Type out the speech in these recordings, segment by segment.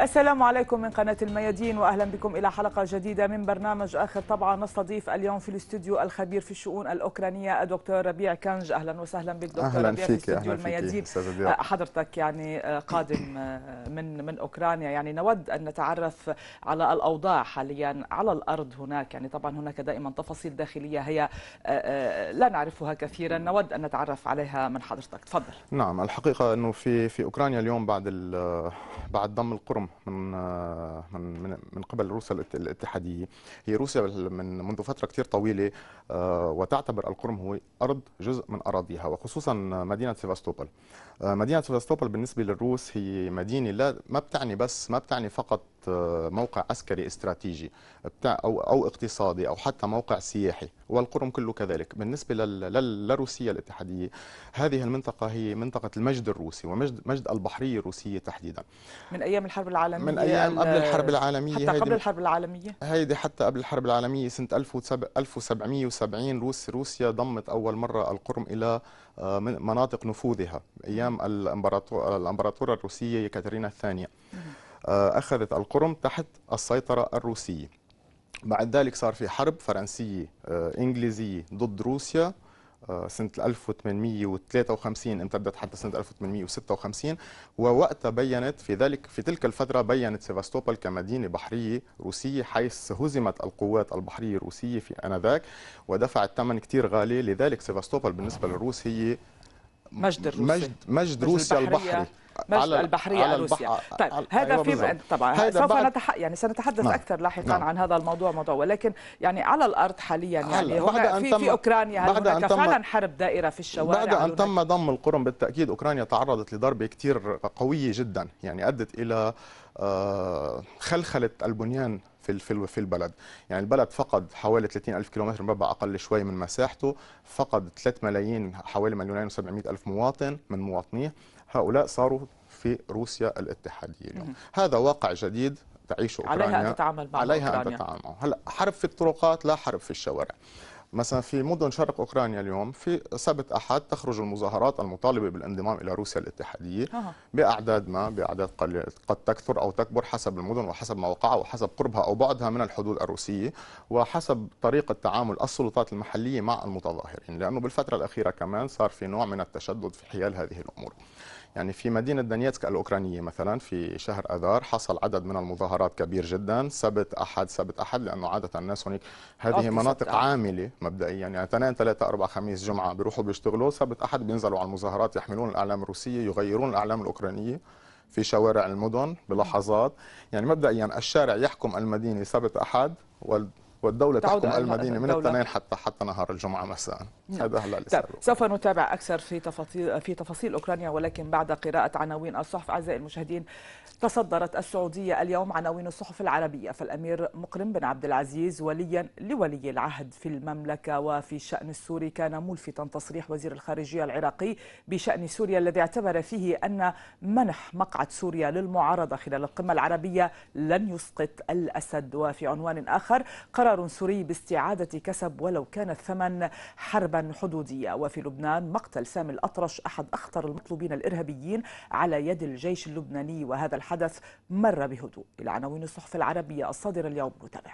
السلام عليكم من قناة الميادين وأهلا بكم إلى حلقة جديدة من برنامج آخر طبعا نستضيف اليوم في الاستوديو الخبير في الشؤون الأوكرانية الدكتور ربيع كنج أهلا وسهلا بك دكتور أهلا ربيع فيك في استوديو الميادين فيك. آه، حضرتك يعني آه، قادم آه، من من أوكرانيا يعني نود أن نتعرف على الأوضاع حاليا على الأرض هناك يعني طبعا هناك دائما تفاصيل داخلية هي لا نعرفها كثيرا نود أن نتعرف عليها من حضرتك تفضل نعم الحقيقة أنه في في أوكرانيا اليوم بعد بعد ضم القرم من من من قبل روسيا الاتحاديه هي روسيا من منذ فتره كثير طويله آه، وتعتبر القرم هو ارض جزء من اراضيها وخصوصا مدينه سيفاستوبول آه، مدينه سيفاستوبول بالنسبه للروس هي مدينه لا ما بتعني بس ما بتعني فقط موقع عسكري استراتيجي بتاع او او اقتصادي او حتى موقع سياحي والقرم كله كذلك بالنسبه لروسيا الاتحاديه هذه المنطقه هي منطقه المجد الروسي ومجد مجد البحريه الروسيه تحديدا من ايام الحرب العالميه من ايام قبل الحرب العالميه حتى قبل الحرب العالميه هيدي حتى قبل الحرب العالميه سنه 1770 روس روسيا ضمت اول مره القرم الى آه، مناطق نفوذها ايام الامبراطوره الروسيه يكاترينا الثانيه آه، أخذت القرم تحت السيطرة الروسية بعد ذلك صار في حرب فرنسية آه، إنجليزية ضد روسيا آه، سنة 1853 امتدت حتى سنة 1856 ووقتها بينت في ذلك في تلك الفترة بينت سيفاستوبول كمدينة بحرية روسية حيث هزمت القوات البحرية الروسية في آنذاك ودفعت ثمن كثير غالي لذلك سيفاستوبول بالنسبة للروس هي مجد الروسي مجد, مجد روسيا البحري مجد البحرية على روسيا طيب على هذا أيوة، في طبعا سوف نتح... يعني سنتحدث نعم. أكثر لاحقا نعم. عن هذا الموضوع موضوع ولكن يعني على الأرض حاليا يعني هنا في, تم... في أوكرانيا هل بعد هناك تم... فعلا حرب دائرة في الشوارع بعد أن تم ضم القرم بالتأكيد أوكرانيا تعرضت لضربة كثير قوية جدا يعني أدت إلى آه، خلخلة البنيان في في البلد يعني البلد فقد حوالي 30 ألف كيلومتر مربع أقل شوي من مساحته فقد 3 ملايين حوالي مليونين و700 ألف مواطن من مواطنيه هؤلاء صاروا في روسيا الاتحادية اليوم هذا واقع جديد تعيشه أوكرانيا عليها أن تتعامل معه عليها أن تتعامل معه هلأ حرب في الطرقات لا حرب في الشوارع مثلا في مدن شرق اوكرانيا اليوم في سبت احد تخرج المظاهرات المطالبه بالانضمام الى روسيا الاتحاديه باعداد ما باعداد قد تكثر او تكبر حسب المدن وحسب موقعها وحسب قربها او بعدها من الحدود الروسيه وحسب طريقه تعامل السلطات المحليه مع المتظاهرين لانه بالفتره الاخيره كمان صار في نوع من التشدد في حيال هذه الامور. يعني في مدينة دنيتسك الأوكرانية مثلا في شهر أذار حصل عدد من المظاهرات كبير جدا سبت أحد سبت أحد لأنه عادة الناس هناك هذه مناطق عاملة مبدئيا يعني اثنين ثلاثة أربعة خميس جمعة بيروحوا بيشتغلوا سبت أحد بينزلوا على المظاهرات يحملون الأعلام الروسية يغيرون الأعلام الأوكرانية في شوارع المدن بلحظات يعني مبدئيا الشارع يحكم المدينة سبت أحد والدولة تحكم المدينة من الاثنين حتى حتى نهار الجمعة مساء نعم. هذا هلا طيب، سوف نتابع أكثر في تفاصيل في تفاصيل أوكرانيا ولكن بعد قراءة عناوين الصحف أعزائي المشاهدين تصدرت السعودية اليوم عناوين الصحف العربية فالأمير مقرم بن عبد العزيز وليا لولي العهد في المملكة وفي الشأن السوري كان ملفتا تصريح وزير الخارجية العراقي بشأن سوريا الذي اعتبر فيه أن منح مقعد سوريا للمعارضة خلال القمة العربية لن يسقط الأسد وفي عنوان آخر قرار قرار سوري باستعادة كسب ولو كان الثمن حربا حدودية وفي لبنان مقتل سامي الأطرش أحد أخطر المطلوبين الإرهابيين على يد الجيش اللبناني وهذا الحدث مر بهدوء إلى عناوين الصحف العربية الصادرة اليوم نتابع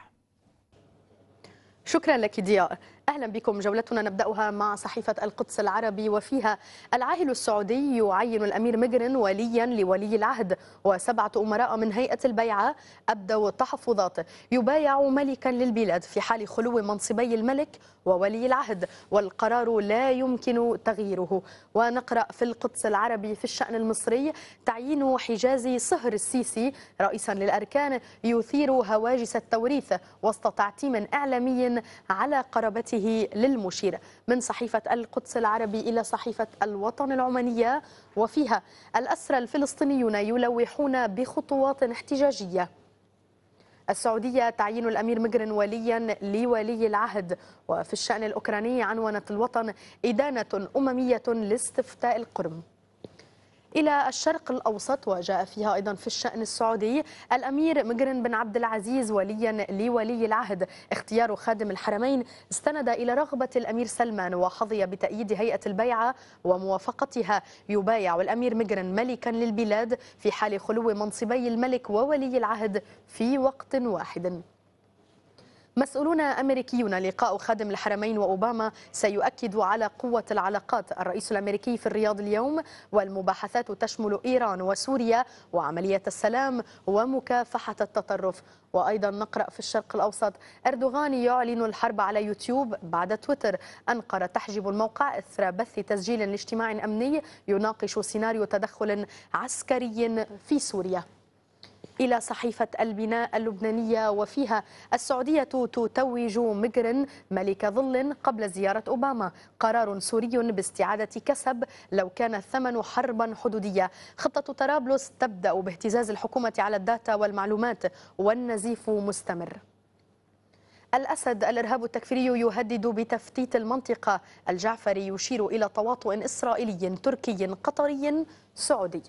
شكرا لك ديار أهلا بكم جولتنا نبدأها مع صحيفة القدس العربي وفيها العاهل السعودي يعين الأمير مجرن وليا لولي العهد وسبعة أمراء من هيئة البيعة أبدوا التحفظات يبايع ملكا للبلاد في حال خلو منصبي الملك وولي العهد والقرار لا يمكن تغييره ونقرأ في القدس العربي في الشأن المصري تعيين حجازي صهر السيسي رئيسا للأركان يثير هواجس التوريث وسط تعتيم إعلامي على قرابته زيارته للمشير من صحيفة القدس العربي إلى صحيفة الوطن العمانية وفيها الأسرى الفلسطينيون يلوحون بخطوات احتجاجية السعودية تعيين الأمير مجرن وليا لولي العهد وفي الشأن الأوكراني عنونت الوطن إدانة أممية لاستفتاء القرم إلى الشرق الأوسط وجاء فيها أيضا في الشأن السعودي الأمير مجرن بن عبد العزيز وليا لولي العهد اختيار خادم الحرمين استند إلى رغبة الأمير سلمان وحظي بتأييد هيئة البيعة وموافقتها يبايع الأمير مجرن ملكا للبلاد في حال خلو منصبي الملك وولي العهد في وقت واحد مسؤولون أمريكيون لقاء خادم الحرمين وأوباما سيؤكد على قوة العلاقات الرئيس الأمريكي في الرياض اليوم والمباحثات تشمل إيران وسوريا وعملية السلام ومكافحة التطرف وأيضا نقرأ في الشرق الأوسط أردوغان يعلن الحرب على يوتيوب بعد تويتر أنقرة تحجب الموقع إثر بث تسجيل لاجتماع أمني يناقش سيناريو تدخل عسكري في سوريا إلى صحيفة البناء اللبنانية وفيها السعودية تتوج مجر ملك ظل قبل زيارة أوباما قرار سوري باستعادة كسب لو كان الثمن حربا حدودية خطة طرابلس تبدأ باهتزاز الحكومة على الداتا والمعلومات والنزيف مستمر الأسد الإرهاب التكفيري يهدد بتفتيت المنطقة الجعفري يشير إلى تواطؤ إسرائيلي تركي قطري سعودي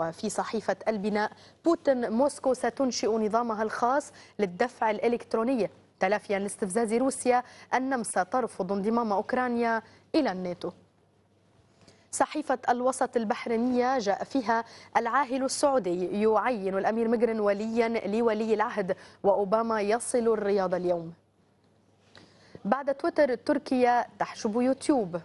وفي صحيفة البناء بوتين موسكو ستنشئ نظامها الخاص للدفع الإلكتروني تلافيا لاستفزاز روسيا النمسا ترفض انضمام أوكرانيا إلى الناتو صحيفة الوسط البحرينية جاء فيها العاهل السعودي يعين الأمير مجرن وليا لولي العهد وأوباما يصل الرياض اليوم بعد تويتر تركيا تحجب يوتيوب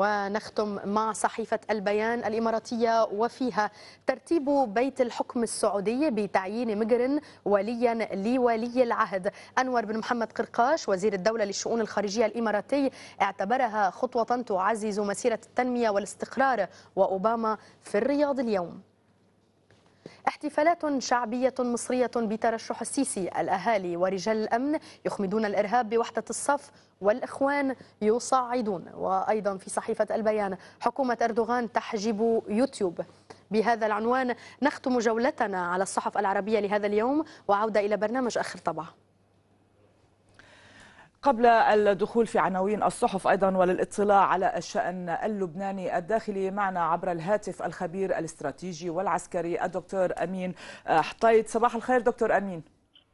ونختم مع صحيفة البيان الإماراتية وفيها ترتيب بيت الحكم السعودي بتعيين مجر وليا لولي العهد أنور بن محمد قرقاش وزير الدولة للشؤون الخارجية الإماراتي اعتبرها خطوة تعزز مسيرة التنمية والاستقرار وأوباما في الرياض اليوم احتفالات شعبية مصرية بترشح السيسي الأهالي ورجال الأمن يخمدون الإرهاب بوحدة الصف والإخوان يصعدون وأيضا في صحيفة البيان حكومة أردوغان تحجب يوتيوب بهذا العنوان نختم جولتنا على الصحف العربية لهذا اليوم وعودة إلى برنامج آخر طبعاً قبل الدخول في عناوين الصحف أيضا وللاطلاع على الشأن اللبناني الداخلي معنا عبر الهاتف الخبير الاستراتيجي والعسكري الدكتور أمين حطيت صباح الخير دكتور أمين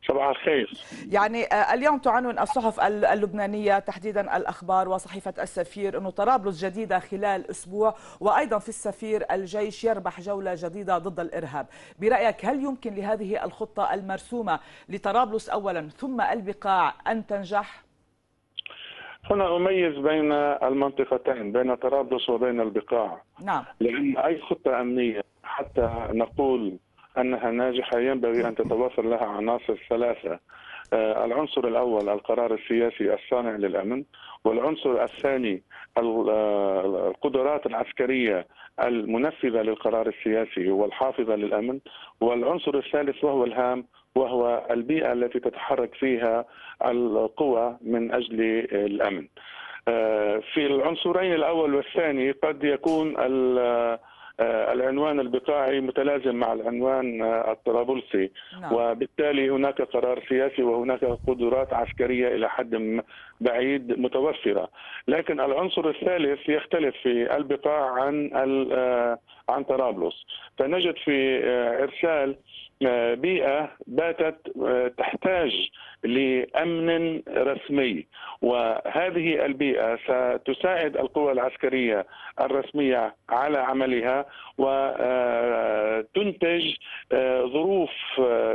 صباح الخير يعني آه، اليوم تعنون الصحف اللبنانية تحديدا الأخبار وصحيفة السفير أنه طرابلس جديدة خلال أسبوع وأيضا في السفير الجيش يربح جولة جديدة ضد الإرهاب برأيك هل يمكن لهذه الخطة المرسومة لطرابلس أولا ثم البقاع أن تنجح؟ هنا أميز بين المنطقتين بين طرابلس وبين البقاع نعم لأن أي خطة أمنية حتى نقول أنها ناجحة ينبغي أن تتوافر لها عناصر ثلاثة آه، العنصر الأول القرار السياسي الصانع للأمن والعنصر الثاني آه، القدرات العسكرية المنفذة للقرار السياسي والحافظة للأمن والعنصر الثالث وهو الهام وهو البيئة التي تتحرك فيها القوى من أجل الأمن آه، في العنصرين الأول والثاني قد يكون آه، العنوان البقاعي متلازم مع العنوان آه، الطرابلسي نعم. وبالتالي هناك قرار سياسي وهناك قدرات عسكرية إلى حد بعيد متوفرة لكن العنصر الثالث يختلف في البقاع عن آه، عن طرابلس فنجد في إرسال آه، بيئه باتت آه، تحتاج لامن رسمي وهذه البيئه ستساعد القوى العسكريه الرسميه على عملها وتنتج آه، ظروف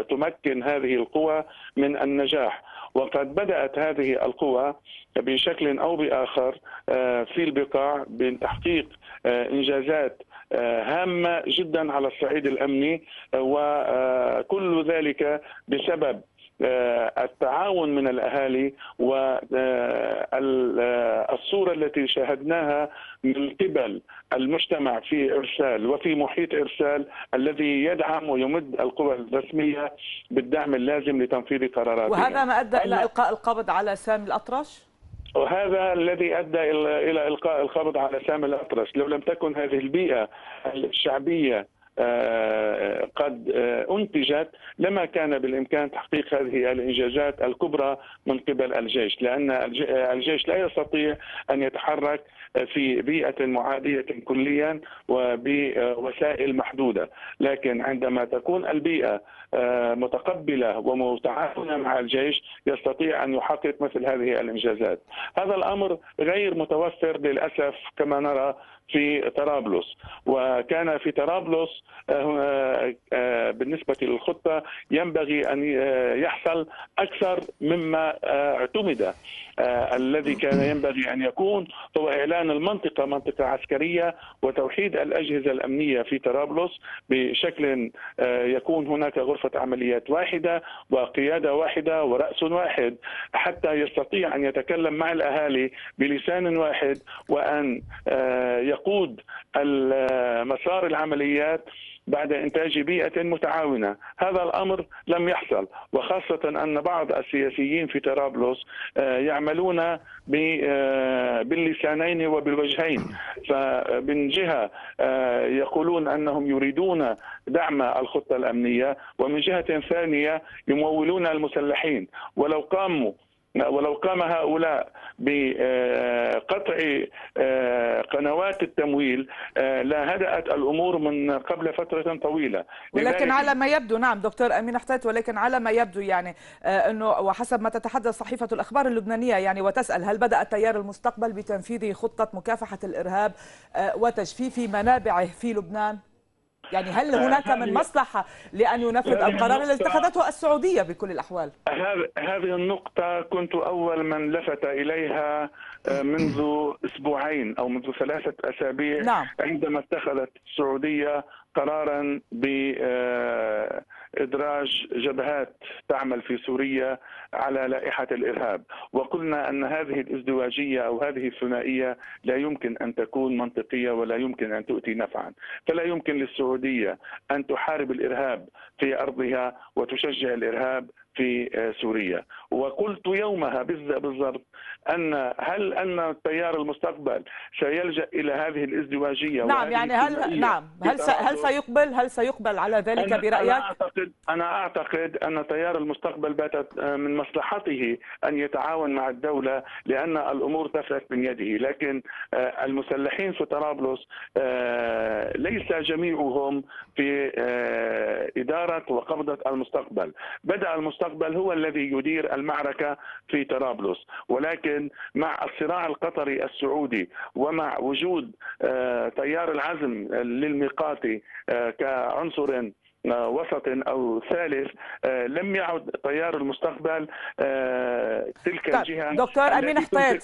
تمكن هذه القوى من النجاح وقد بدات هذه القوى بشكل او باخر في البقاع من تحقيق انجازات هامه جدا على الصعيد الامني وكل ذلك بسبب آه، التعاون من الاهالي والصوره آه، آه، التي شاهدناها من قبل المجتمع في ارسال وفي محيط ارسال الذي يدعم ويمد القوى الرسميه بالدعم اللازم لتنفيذ قراراتها وهذا ما ادى الى القاء القبض على سامي الاطرش؟ وهذا الذي ادى الى القاء القبض على سامي الاطرش، لو لم تكن هذه البيئه الشعبيه آه، قد آه، انتجت لما كان بالامكان تحقيق هذه الانجازات الكبرى من قبل الجيش، لان آه، الجيش لا يستطيع ان يتحرك في بيئة معادية كليا وبوسائل محدودة لكن عندما تكون البيئة آه، متقبلة ومتعاونة مع الجيش يستطيع أن يحقق مثل هذه الإنجازات هذا الأمر غير متوفر للأسف كما نرى في طرابلس وكان في طرابلس آه، آه، آه، بالنسبة للخطة ينبغي أن يحصل أكثر مما اعتمد الذي كان ينبغي أن يكون هو إعلان المنطقة منطقة عسكرية وتوحيد الأجهزة الأمنية في طرابلس بشكل يكون هناك غرفة عمليات واحدة وقيادة واحدة ورأس واحد حتى يستطيع أن يتكلم مع الأهالي بلسان واحد وأن يقوم يقود مسار العمليات بعد إنتاج بيئة متعاونة هذا الأمر لم يحصل وخاصة أن بعض السياسيين في طرابلس آه، يعملون آه، باللسانين وبالوجهين فمن جهة آه، يقولون أنهم يريدون دعم الخطة الأمنية ومن جهة ثانية يمولون المسلحين ولو قاموا ولو قام هؤلاء بقطع آه، قنوات التمويل آه، لهدأت الأمور من قبل فترة طويلة ولكن على ما يبدو نعم دكتور أمين احتيت ولكن على ما يبدو يعني آه، أنه وحسب ما تتحدث صحيفة الأخبار اللبنانية يعني وتسأل هل بدأ التيار المستقبل بتنفيذ خطة مكافحة الإرهاب وتجفيف منابعه في لبنان؟ يعني هل آه، هناك من مصلحة لأن ينفذ آه، القرار الذي اتخذته السعودية بكل الأحوال هذه النقطة كنت أول من لفت إليها آه، منذ أسبوعين أو منذ ثلاثة أسابيع نعم. عندما اتخذت السعودية قرارا ب ادراج جبهات تعمل في سوريا على لائحه الارهاب، وقلنا ان هذه الازدواجيه او هذه الثنائيه لا يمكن ان تكون منطقيه ولا يمكن ان تؤتي نفعا، فلا يمكن للسعوديه ان تحارب الارهاب في ارضها وتشجع الارهاب في آه، سوريا وقلت يومها بالضبط ان هل ان تيار المستقبل سيلجا الى هذه الازدواجيه نعم يعني هل نعم هل هل سيقبل هل سيقبل على ذلك أنا برايك؟ انا اعتقد انا اعتقد ان تيار المستقبل باتت آه، من مصلحته ان يتعاون مع الدوله لان الامور تفلت من يده لكن آه، المسلحين في طرابلس آه، ليس جميعهم في اداره وقبضه المستقبل بدا المستقبل هو الذي يدير المعركه في طرابلس ولكن لكن مع الصراع القطري السعودي ومع وجود آه، تيار العزم للميقاتي آه، كعنصر آه، وسط أو ثالث آه، لم يعد تيار المستقبل آه، تلك طيب. الجهة دكتور أمين حطيت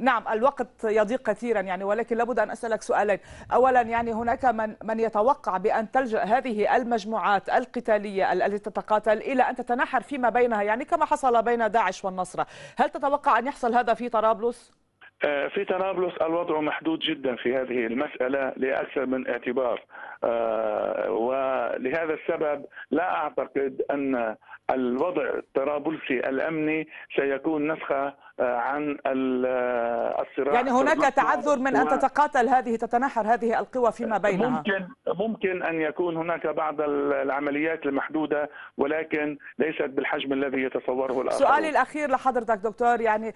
نعم الوقت يضيق كثيرا يعني ولكن لابد أن أسألك سؤالين أولا يعني هناك من, من يتوقع بأن تلجأ هذه المجموعات القتالية التي تتقاتل إلى أن تتنحر فيما بينها يعني كما حصل بين داعش والنصرة هل تتوقع أن يحصل هذا في طرابلس؟ آه، في طرابلس الوضع محدود جدا في هذه المسألة لأكثر من اعتبار آه، ولهذا السبب لا أعتقد أن الوضع الطرابلسي الأمني سيكون نسخة آه، عن آه، الصراع يعني هناك تعذر من ان تتقاتل هذه تتناحر هذه القوى فيما آه، بينها ممكن ممكن ان يكون هناك بعض العمليات المحدوده ولكن ليست بالحجم الذي يتصوره الاخر سؤالي الاخير لحضرتك دكتور يعني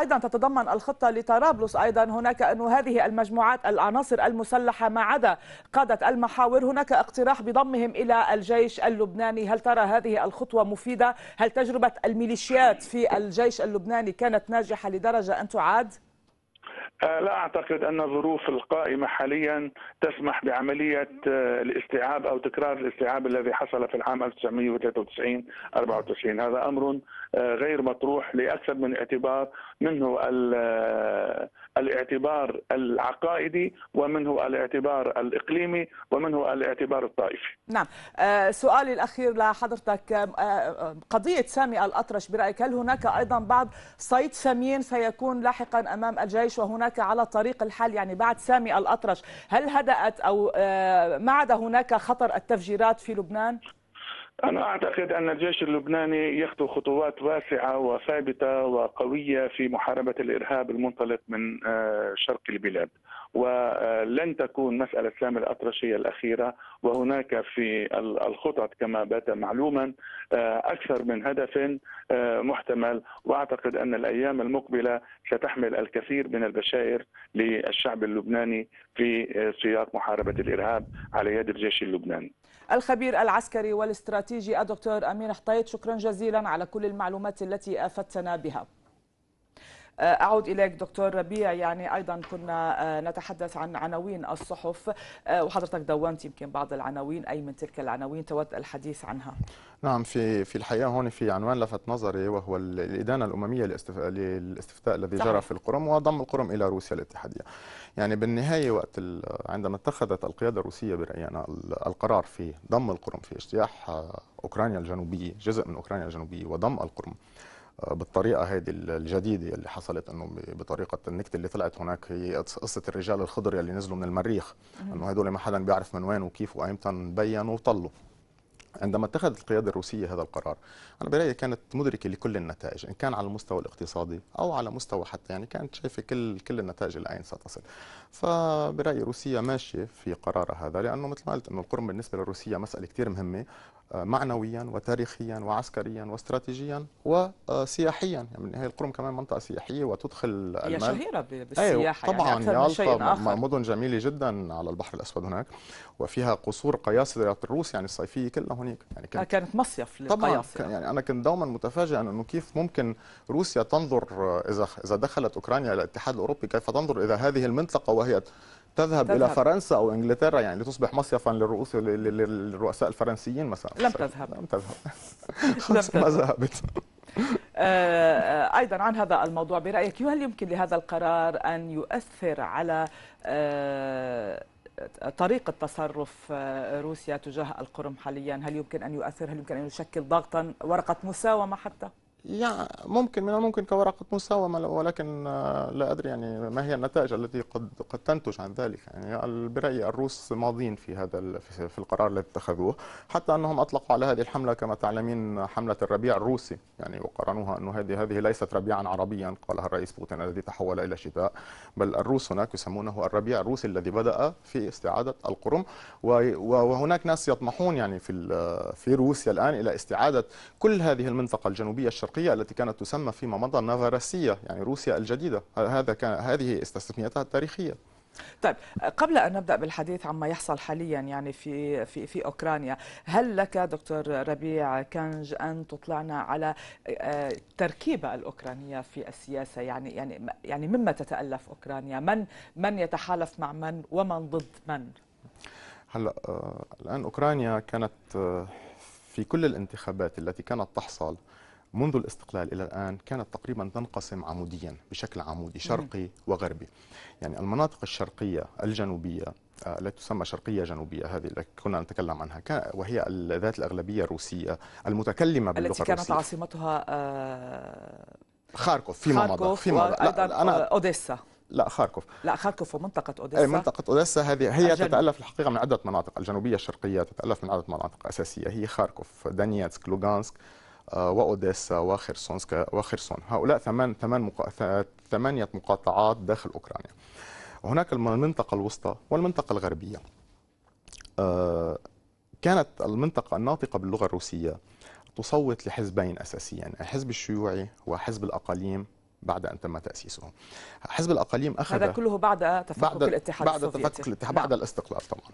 ايضا تتضمن الخطه لطرابلس ايضا هناك انه هذه المجموعات العناصر المسلحه ما عدا قاده المحاور هناك اقتراح بضمهم الى الجيش اللبناني هل ترى هذه الخطوه مفيده هل تجربه الميليشيات في الجيش اللبناني كانت كانت ناجحة لدرجة أن تعاد؟ آه، لا أعتقد أن الظروف القائمة حاليا تسمح بعملية آه، الاستيعاب أو تكرار الاستيعاب الذي حصل في العام 1993 94 هذا أمر آه، غير مطروح لاكثر من اعتبار منه آه، الاعتبار العقائدي ومنه الاعتبار الاقليمي ومنه الاعتبار الطائفي. نعم، آه، سؤالي الاخير لحضرتك قضيه سامي الاطرش برايك هل هناك ايضا بعض صيد سمين سيكون لاحقا امام الجيش وهناك على طريق الحل يعني بعد سامي الاطرش هل هدأت او ما عدا هناك خطر التفجيرات في لبنان؟ أنا أعتقد أن الجيش اللبناني يخطو خطوات واسعة وثابتة وقوية في محاربة الإرهاب المنطلق من آه، شرق البلاد ولن تكون مسألة سامي الأطرشية الأخيرة وهناك في الخطط كما بات معلوما آه، أكثر من هدف آه، محتمل وأعتقد أن الأيام المقبلة ستحمل الكثير من البشائر للشعب اللبناني في سياق محاربة الإرهاب على يد الجيش اللبناني الخبير العسكري والاستراتيجي الدكتور أمين حطيت شكرا جزيلا على كل المعلومات التي أفدتنا بها اعود اليك دكتور ربيع يعني ايضا كنا آه، نتحدث عن عناوين الصحف آه، وحضرتك دونت يمكن بعض العناوين اي من تلك العناوين تود الحديث عنها نعم في في الحقيقه هون في عنوان لفت نظري وهو الادانه الامميه للاستفتاء الذي جرى في القرم وضم القرم الى روسيا الاتحاديه يعني بالنهايه وقت عندما اتخذت القياده الروسيه براينا القرار في ضم القرم في اجتياح آه، اوكرانيا الجنوبيه جزء من اوكرانيا الجنوبيه وضم القرم بالطريقه هذه الجديده اللي حصلت انه بطريقه النكته اللي طلعت هناك هي قصه الرجال الخضر اللي نزلوا من المريخ انه هدول ما حدا بيعرف من وين وكيف وايمتى بينوا وطلوا عندما اتخذت القياده الروسيه هذا القرار انا برايي كانت مدركه لكل النتائج ان كان على المستوى الاقتصادي او على مستوى حتى يعني كانت شايفه كل كل النتائج الى اين ستصل فبرايي روسيا ماشيه في قرارها هذا لانه مثل ما قلت انه القرم بالنسبه لروسيا مساله كثير مهمه معنويا وتاريخيا وعسكريا واستراتيجيا وسياحيا يعني هي القرم كمان منطقه سياحيه وتدخل هي شهيره أيوة، بالسياحه أيوة طبعا يعني يالطا مدن جميله جدا على البحر الاسود هناك وفيها قصور قياصره الروس يعني الصيفيه كلها هناك يعني كانت, كانت مصيف للقياصره طبعا يعني. يعني انا كنت دوما متفاجئا انه كيف ممكن روسيا تنظر اذا اذا دخلت اوكرانيا الى الاتحاد الاوروبي كيف تنظر الى هذه المنطقه وهي تذهب, تذهب الى فرنسا او انجلترا يعني لتصبح مصيفا للرؤوس للرؤساء الفرنسيين مثلا لم تذهب لم تذهب ما ذهبت آه، آه، ايضا عن هذا الموضوع برايك هل يمكن لهذا القرار ان يؤثر على آه، طريقة تصرف روسيا تجاه القرم حاليا هل يمكن أن يؤثر هل يمكن أن يشكل ضغطا ورقة مساومة حتى؟ يعني ممكن من الممكن كورقة مساومة ولكن آه، لا أدري يعني ما هي النتائج التي قد قد تنتج عن ذلك يعني برأيي الروس ماضين في هذا في القرار الذي اتخذوه حتى أنهم أطلقوا على هذه الحملة كما تعلمين حملة الربيع الروسي يعني وقارنوها أنه هذه هذه ليست ربيعا عربيا قالها الرئيس بوتين الذي تحول إلى شتاء بل الروس هناك يسمونه الربيع الروسي الذي بدأ في استعادة القرم وهناك ناس يطمحون يعني في في روسيا الآن إلى استعادة كل هذه المنطقة الجنوبية الشرقية العراقيه التي كانت تسمى فيما مضى النافارسية يعني روسيا الجديدة هذا كان هذه استثنياتها التاريخية طيب قبل ان نبدا بالحديث عما يحصل حاليا يعني في في في اوكرانيا هل لك دكتور ربيع كنج ان تطلعنا على التركيبه آه، الاوكرانيه في السياسه يعني يعني يعني مما تتالف اوكرانيا من من يتحالف مع من ومن ضد من هلا آه، الان اوكرانيا كانت آه، في كل الانتخابات التي كانت تحصل منذ الاستقلال إلى الآن كانت تقريبا تنقسم عموديا بشكل عمودي شرقي وغربي يعني المناطق الشرقية الجنوبية التي آه، تسمى شرقية جنوبية هذه التي كنا نتكلم عنها وهي ذات الأغلبية الروسية المتكلمة باللغة التي كانت الروسية. عاصمتها آه، خاركوف فيما مضى فيما مضى أنا أوديسا لا خاركوف لا خاركوف ومنطقة أوديسا أي منطقة أوديسا هذه هي الجنوب. تتألف الحقيقة من عدة مناطق الجنوبية الشرقية تتألف من عدة مناطق أساسية هي خاركوف دانيتسك لوغانسك واوديسا وخرسونسكا وخرسون هؤلاء ثمان ثمان ثمانيه مقاطعات داخل اوكرانيا وهناك المنطقه الوسطى والمنطقه الغربيه آه، كانت المنطقه الناطقه باللغه الروسيه تصوت لحزبين اساسيين الحزب الشيوعي وحزب الاقاليم بعد ان تم تاسيسه. حزب الاقاليم اخذ هذا كله بعد تفكك الاتحاد بعد السوفيتي بعد تفكك الاتحاد بعد نعم. الاستقلال طبعا.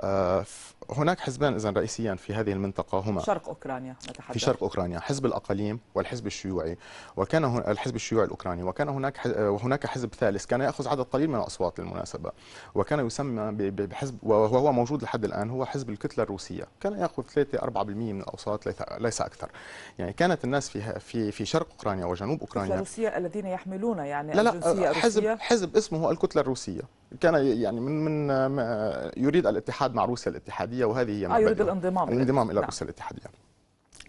آه، هناك حزبان اذا رئيسيان في هذه المنطقه هما شرق اوكرانيا نتحدث في شرق اوكرانيا حزب الاقاليم والحزب الشيوعي وكان الحزب الشيوعي الاوكراني وكان هناك آه، وهناك حزب ثالث كان ياخذ عدد قليل من الاصوات للمناسبه وكان يسمى بحزب وهو موجود لحد الان هو حزب الكتله الروسيه كان ياخذ 3 4% من الاصوات ليس... ليس اكثر يعني كانت الناس في في في شرق اوكرانيا وجنوب اوكرانيا الروسيه الذين يحملون يعني لا لا الجنسيه الروسيه حزب حزب اسمه الكتله الروسيه كان يعني من من آه، آه، يريد الاتحاد مع روسيا الاتحاديه وهذه هي آه، يريد الانضمام الانضمام الى روسيا نعم. الاتحاديه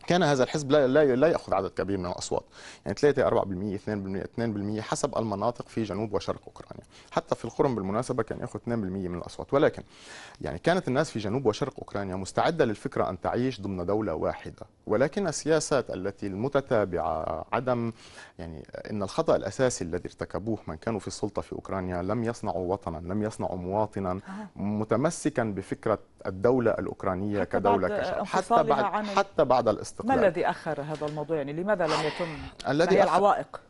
كان هذا الحزب لا لا, لا ياخذ عدد كبير من الاصوات يعني 3 4% 2% 2% حسب المناطق في جنوب وشرق اوكرانيا حتى في القرم بالمناسبه كان ياخذ 2% من الاصوات ولكن يعني كانت الناس في جنوب وشرق اوكرانيا مستعده للفكره ان تعيش ضمن دوله واحده ولكن السياسات التي المتتابعه عدم يعني ان الخطا الاساسي الذي ارتكبوه من كانوا في السلطه في اوكرانيا لم يصنعوا وطنا لم يصنعوا مواطنا متمسكا بفكره الدولة الأوكرانية حتى كدولة بعد كشعب حتى بعد عن حتى بعد الاستقلال ما الذي أخر هذا الموضوع يعني لماذا لم يتم الذي هي العوائق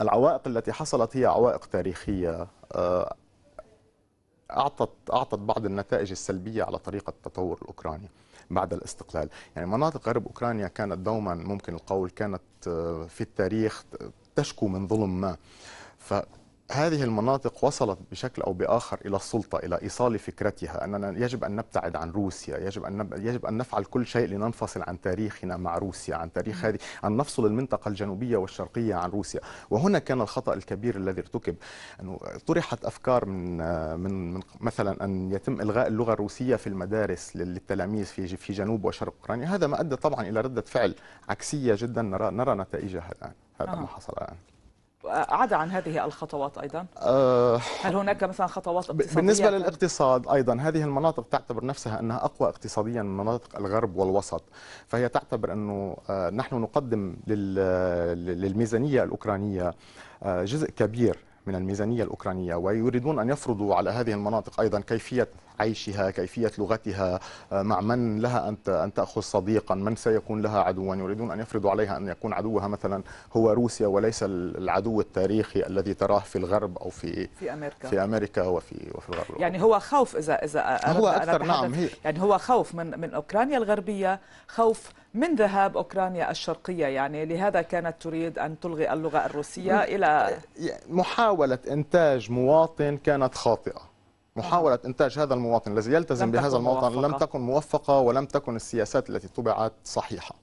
العوائق التي حصلت هي عوائق تاريخية آه، أعطت أعطت بعض النتائج السلبية على طريقة التطور الأوكراني بعد الاستقلال يعني مناطق غرب أوكرانيا كانت دوما ممكن القول كانت آه، في التاريخ تشكو من ظلم ما ف هذه المناطق وصلت بشكل او باخر الى السلطه الى ايصال فكرتها اننا يجب ان نبتعد عن روسيا يجب ان نب... يجب ان نفعل كل شيء لننفصل عن تاريخنا مع روسيا عن تاريخ هذه ان نفصل المنطقه الجنوبيه والشرقيه عن روسيا وهنا كان الخطا الكبير الذي ارتكب انه طرحت افكار من من, من مثلا ان يتم الغاء اللغه الروسيه في المدارس للتلاميذ في في جنوب وشرق اوكرانيا هذا ما ادى طبعا الى رده فعل عكسيه جدا نرى نرى نتائجها الان هذا آه. ما حصل الان عدا عن هذه الخطوات ايضا أه هل هناك مثلا خطوات اقتصاديه بالنسبه للاقتصاد ايضا هذه المناطق تعتبر نفسها انها اقوى اقتصاديا من مناطق الغرب والوسط فهي تعتبر انه آه، نحن نقدم آه، للميزانيه الاوكرانيه آه، جزء كبير من الميزانيه الاوكرانيه ويريدون ان يفرضوا على هذه المناطق ايضا كيفيه عيشها كيفية لغتها آه، مع من لها أن تأخذ صديقا من سيكون لها عدوا يريدون أن يفرضوا عليها أن يكون عدوها مثلا هو روسيا وليس العدو التاريخي الذي تراه في الغرب أو في في أمريكا في أمريكا وفي وفي الغرب يعني هو خوف إذا إذا هو أكثر نعم هي يعني هو خوف من من أوكرانيا الغربية خوف من ذهاب اوكرانيا الشرقيه يعني لهذا كانت تريد ان تلغي اللغه الروسيه الى محاوله انتاج مواطن كانت خاطئه محاولة إنتاج هذا المواطن الذي يلتزم بهذا الموطن موفقة. لم تكن موفقة ولم تكن السياسات التي طبعت صحيحة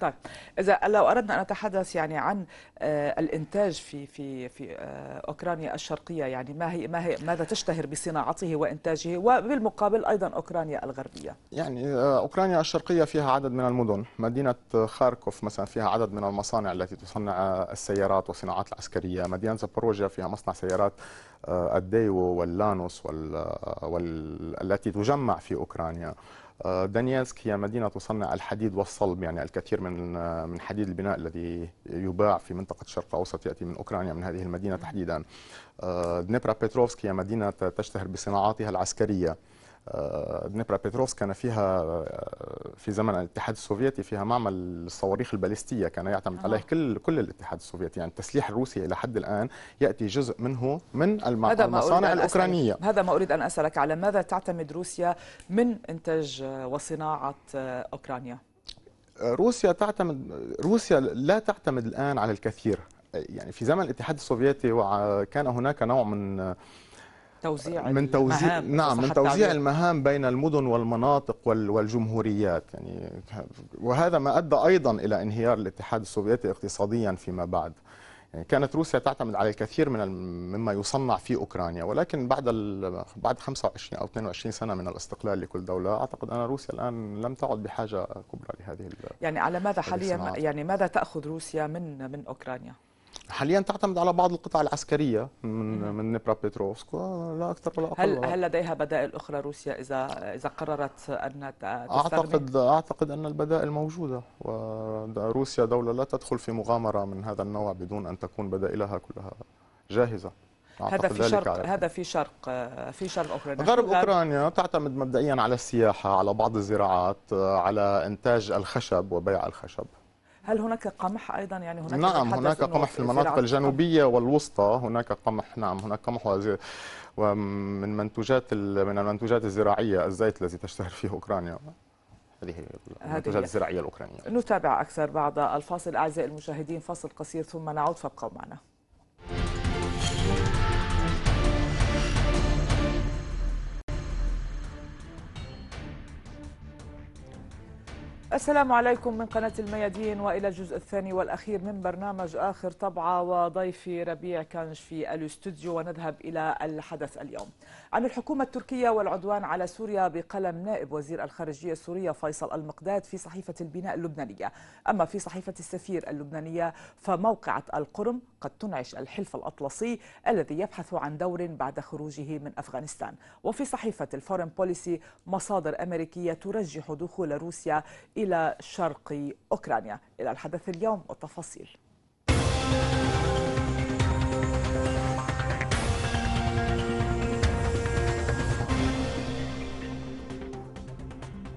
طيب اذا لو اردنا ان نتحدث يعني عن آه، الانتاج في في في آه، اوكرانيا الشرقيه يعني ما هي ما هي ماذا تشتهر بصناعته وانتاجه وبالمقابل ايضا اوكرانيا الغربيه يعني آه، اوكرانيا الشرقيه فيها عدد من المدن مدينه خاركوف مثلا فيها عدد من المصانع التي تصنع السيارات والصناعات العسكريه مدينه زابوروجيا فيها مصنع سيارات الديو واللانوس وال... وال... التي تجمع في اوكرانيا آه، دانييسك هي مدينة تصنع الحديد والصلب يعني الكثير من آه، من حديد البناء الذي يباع في منطقة الشرق الأوسط يأتي من أوكرانيا من هذه المدينة تحديدا آه، دنيبرا بيتروفسك هي مدينة تشتهر بصناعاتها العسكرية آه، دنيبرا كان فيها آه، في زمن الاتحاد السوفيتي فيها معمل الصواريخ الباليستية كان يعتمد عليه آه. كل كل الاتحاد السوفيتي يعني التسليح الروسي إلى حد الآن يأتي جزء منه من المصانع الأوكرانية هذا ما أريد أن أسألك على ماذا تعتمد روسيا من إنتاج وصناعة أوكرانيا روسيا تعتمد روسيا لا تعتمد الآن على الكثير يعني في زمن الاتحاد السوفيتي كان هناك نوع من توزيع من توزيع المهام نعم من توزيع المهام بين المدن والمناطق والجمهوريات يعني وهذا ما ادى ايضا الى انهيار الاتحاد السوفيتي اقتصاديا فيما بعد يعني كانت روسيا تعتمد على الكثير من مما يصنع في اوكرانيا ولكن بعد بعد 25 او 22 سنه من الاستقلال لكل دوله اعتقد ان روسيا الان لم تعد بحاجه كبرى لهذه يعني على ماذا حاليا يعني ماذا تاخذ روسيا من من اوكرانيا؟ حاليا تعتمد على بعض القطع العسكريه من من نبرا بيتروفسك لا اكثر ولا اقل هل هل لديها بدائل اخرى روسيا اذا اذا قررت ان تستغني؟ اعتقد اعتقد ان البدائل موجوده وروسيا دوله لا تدخل في مغامره من هذا النوع بدون ان تكون بدائلها كلها جاهزه هذا في شرق هذا في شرق في شرق اوكرانيا غرب اوكرانيا تعتمد مبدئيا على السياحه على بعض الزراعات على انتاج الخشب وبيع الخشب هل هناك قمح ايضا يعني هناك نعم هناك قمح في المناطق الجنوبيه والوسطى هناك قمح نعم هناك قمح ومن منتوجات من المنتوجات الزراعيه الزيت الذي تشتهر فيه اوكرانيا هذه المنتوجات الزراعيه الاوكرانيه نتابع اكثر بعد الفاصل اعزائي المشاهدين فاصل قصير ثم نعود فابقوا معنا السلام عليكم من قناة الميادين وإلى الجزء الثاني والأخير من برنامج آخر طبعة وضيفي ربيع كانش في الاستوديو ونذهب إلى الحدث اليوم عن الحكومة التركية والعدوان على سوريا بقلم نائب وزير الخارجية السورية فيصل المقداد في صحيفة البناء اللبنانية أما في صحيفة السفير اللبنانية فموقعة القرم قد تنعش الحلف الأطلسي الذي يبحث عن دور بعد خروجه من أفغانستان وفي صحيفة الفورن بوليسي مصادر أمريكية ترجح دخول روسيا إلى شرق أوكرانيا إلى الحدث اليوم والتفاصيل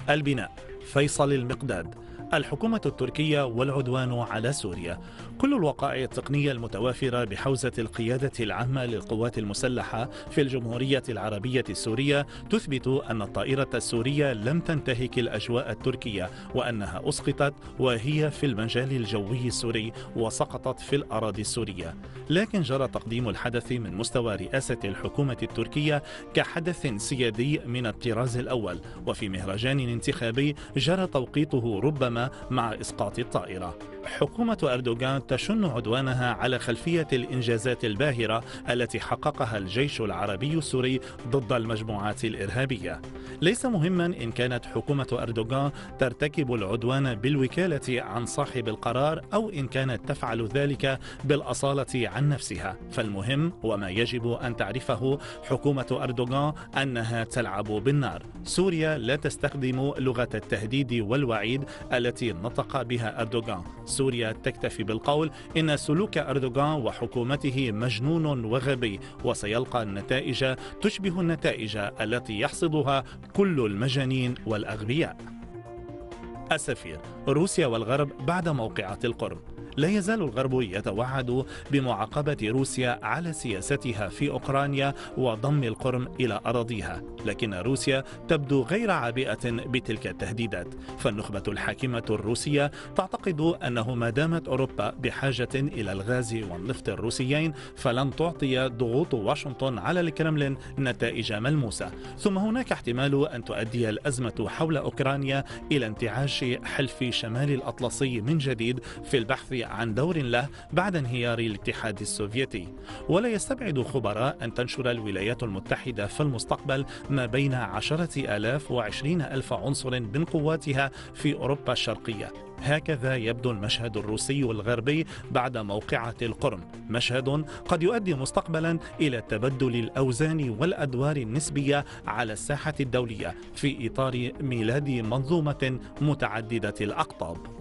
البناء فيصل المقداد الحكومة التركية والعدوان على سوريا كل الوقائع التقنية المتوافرة بحوزة القيادة العامة للقوات المسلحة في الجمهورية العربية السورية تثبت أن الطائرة السورية لم تنتهك الأجواء التركية وأنها أسقطت وهي في المجال الجوي السوري وسقطت في الأراضي السورية لكن جرى تقديم الحدث من مستوى رئاسة الحكومة التركية كحدث سيادي من الطراز الأول وفي مهرجان انتخابي جرى توقيته ربما مع إسقاط الطائرة حكومة أردوغان تشن عدوانها على خلفية الإنجازات الباهرة التي حققها الجيش العربي السوري ضد المجموعات الإرهابية ليس مهما إن كانت حكومة أردوغان ترتكب العدوان بالوكالة عن صاحب القرار أو إن كانت تفعل ذلك بالأصالة عن نفسها فالمهم وما يجب أن تعرفه حكومة أردوغان أنها تلعب بالنار سوريا لا تستخدم لغة التهديد والوعيد التي نطق بها أردوغان سوريا تكتفي بالقول القول إن سلوك أردوغان وحكومته مجنون وغبي وسيلقى النتائج تشبه النتائج التي يحصدها كل المجانين والأغبياء السفير روسيا والغرب بعد موقعة القرم لا يزال الغرب يتوعد بمعاقبة روسيا على سياستها في أوكرانيا وضم القرم إلى أراضيها لكن روسيا تبدو غير عابئة بتلك التهديدات فالنخبة الحاكمة الروسية تعتقد أنه ما دامت أوروبا بحاجة إلى الغاز والنفط الروسيين فلن تعطي ضغوط واشنطن على الكرملين نتائج ملموسة ثم هناك احتمال أن تؤدي الأزمة حول أوكرانيا إلى انتعاش حلف شمال الأطلسي من جديد في البحث عن دور له بعد انهيار الاتحاد السوفيتي ولا يستبعد خبراء أن تنشر الولايات المتحدة في المستقبل ما بين 10000 و وعشرين ألف عنصر من قواتها في أوروبا الشرقية هكذا يبدو المشهد الروسي الغربي بعد موقعة القرم مشهد قد يؤدي مستقبلا إلى تبدل الأوزان والأدوار النسبية على الساحة الدولية في إطار ميلاد منظومة متعددة الأقطاب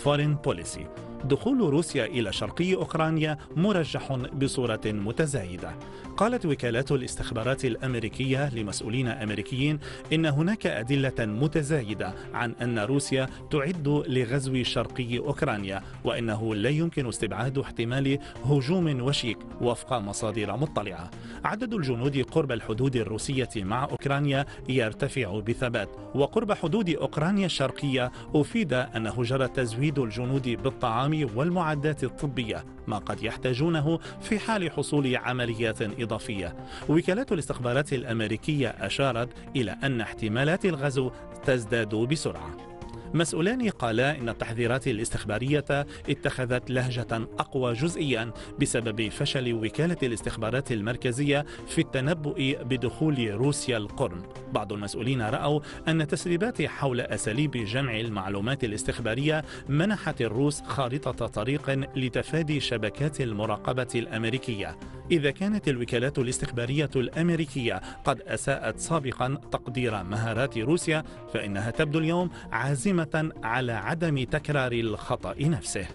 foreign policy دخول روسيا إلى شرقي أوكرانيا مرجح بصورة متزايدة قالت وكالات الاستخبارات الأمريكية لمسؤولين أمريكيين إن هناك أدلة متزايدة عن أن روسيا تعد لغزو شرقي أوكرانيا وإنه لا يمكن استبعاد احتمال هجوم وشيك وفق مصادر مطلعة عدد الجنود قرب الحدود الروسية مع أوكرانيا يرتفع بثبات وقرب حدود أوكرانيا الشرقية أفيد أنه جرى تزويد الجنود بالطعام الطعام والمعدات الطبية ما قد يحتاجونه في حال حصول عمليات إضافية وكالات الاستخبارات الأمريكية أشارت إلى أن احتمالات الغزو تزداد بسرعة مسؤولان قالا إن التحذيرات الاستخبارية اتخذت لهجة أقوى جزئيا بسبب فشل وكالة الاستخبارات المركزية في التنبؤ بدخول روسيا القرن بعض المسؤولين رأوا أن تسريبات حول أساليب جمع المعلومات الاستخبارية منحت الروس خارطة طريق لتفادي شبكات المراقبة الأمريكية إذا كانت الوكالات الاستخبارية الأمريكية قد أساءت سابقا تقدير مهارات روسيا فإنها تبدو اليوم عازمة على عدم تكرار الخطأ نفسه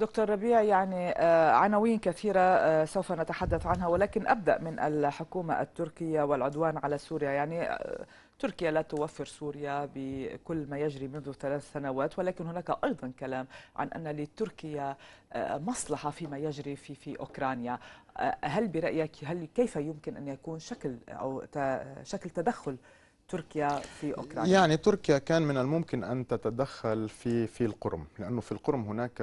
دكتور ربيع يعني آه، عناوين كثيرة آه، سوف نتحدث عنها ولكن أبدأ من الحكومة التركية والعدوان على سوريا يعني آه، تركيا لا توفر سوريا بكل ما يجري منذ ثلاث سنوات ولكن هناك أيضا كلام عن أن لتركيا مصلحة فيما يجري في في أوكرانيا هل برأيك هل كيف يمكن أن يكون شكل أو شكل تدخل تركيا في اوكرانيا؟ يعني تركيا كان من الممكن ان تتدخل في في القرم، لانه في القرم هناك